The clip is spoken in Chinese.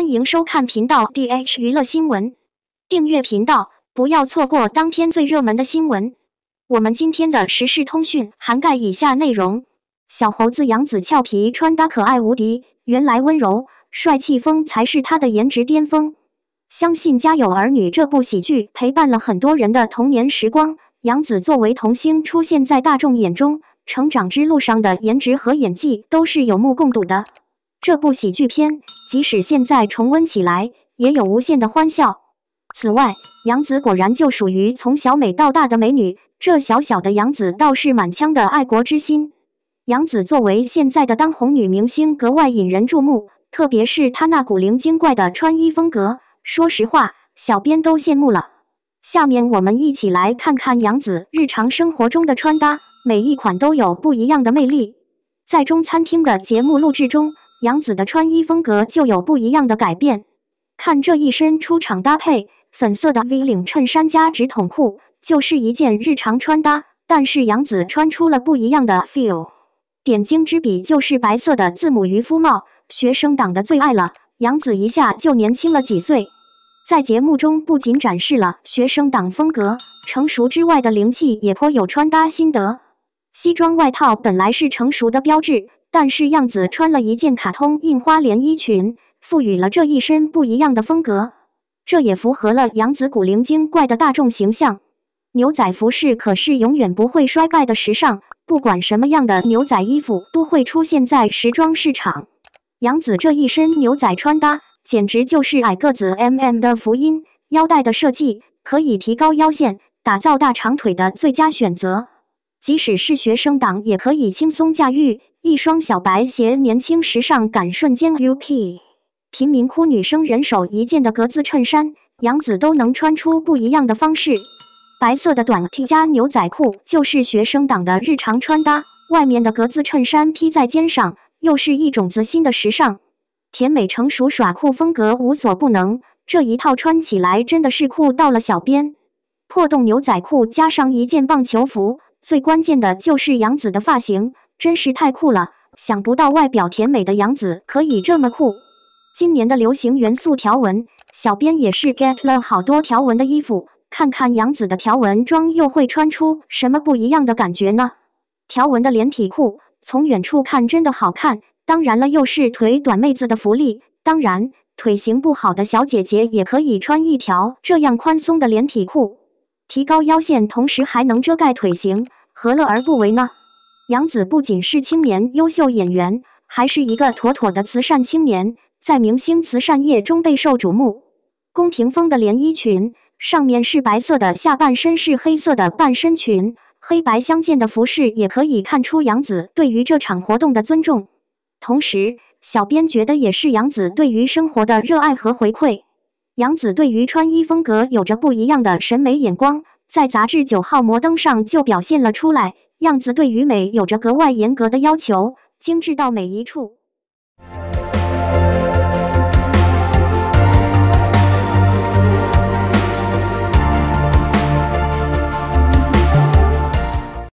欢迎收看频道 D H 娱乐新闻，订阅频道，不要错过当天最热门的新闻。我们今天的时事通讯涵盖以下内容：小猴子杨紫俏皮穿搭可爱无敌，原来温柔帅气风才是她的颜值巅峰。相信《家有儿女》这部喜剧陪伴了很多人的童年时光。杨紫作为童星出现在大众眼中，成长之路上的颜值和演技都是有目共睹的。这部喜剧片，即使现在重温起来，也有无限的欢笑。此外，杨紫果然就属于从小美到大的美女。这小小的杨紫倒是满腔的爱国之心。杨紫作为现在的当红女明星，格外引人注目，特别是她那古灵精怪的穿衣风格。说实话，小编都羡慕了。下面我们一起来看看杨紫日常生活中的穿搭，每一款都有不一样的魅力。在《中餐厅》的节目录制中。杨紫的穿衣风格就有不一样的改变，看这一身出场搭配，粉色的 V 领衬衫加直筒裤，就是一件日常穿搭。但是杨紫穿出了不一样的 feel，点睛之笔就是白色的字母渔夫帽，学生党的最爱了。杨紫一下就年轻了几岁，在节目中不仅展示了学生党风格成熟之外的灵气，也颇有穿搭心得。西装外套本来是成熟的标志。但是杨子穿了一件卡通印花连衣裙，赋予了这一身不一样的风格。这也符合了杨子古灵精怪的大众形象。牛仔服饰可是永远不会衰败的时尚，不管什么样的牛仔衣服都会出现在时装市场。杨子这一身牛仔穿搭简直就是矮个子 MM 的福音。腰带的设计可以提高腰线，打造大长腿的最佳选择。即使是学生党也可以轻松驾驭一双小白鞋，年轻时尚感瞬间 UP。贫民窟女生人手一件的格子衬衫，杨子都能穿出不一样的方式。白色的短 T 加牛仔裤就是学生党的日常穿搭，外面的格子衬衫披在肩上，又是一种子新的时尚。甜美成熟耍酷风格无所不能，这一套穿起来真的是酷到了小编。破洞牛仔裤加上一件棒球服。最关键的就是杨子的发型，真是太酷了！想不到外表甜美的杨子可以这么酷。今年的流行元素条纹，小编也是 get 了好多条纹的衣服。看看杨子的条纹装，又会穿出什么不一样的感觉呢？条纹的连体裤，从远处看真的好看。当然了，又是腿短妹子的福利。当然，腿型不好的小姐姐也可以穿一条这样宽松的连体裤。提高腰线，同时还能遮盖腿型，何乐而不为呢？杨紫不仅是青年优秀演员，还是一个妥妥的慈善青年，在明星慈善业中备受瞩目。宫廷风的连衣裙，上面是白色的，下半身是黑色的半身裙，黑白相间的服饰也可以看出杨紫对于这场活动的尊重，同时，小编觉得也是杨紫对于生活的热爱和回馈。杨子对于穿衣风格有着不一样的审美眼光，在杂志《九号摩登》上就表现了出来。样子对于美有着格外严格的要求，精致到每一处。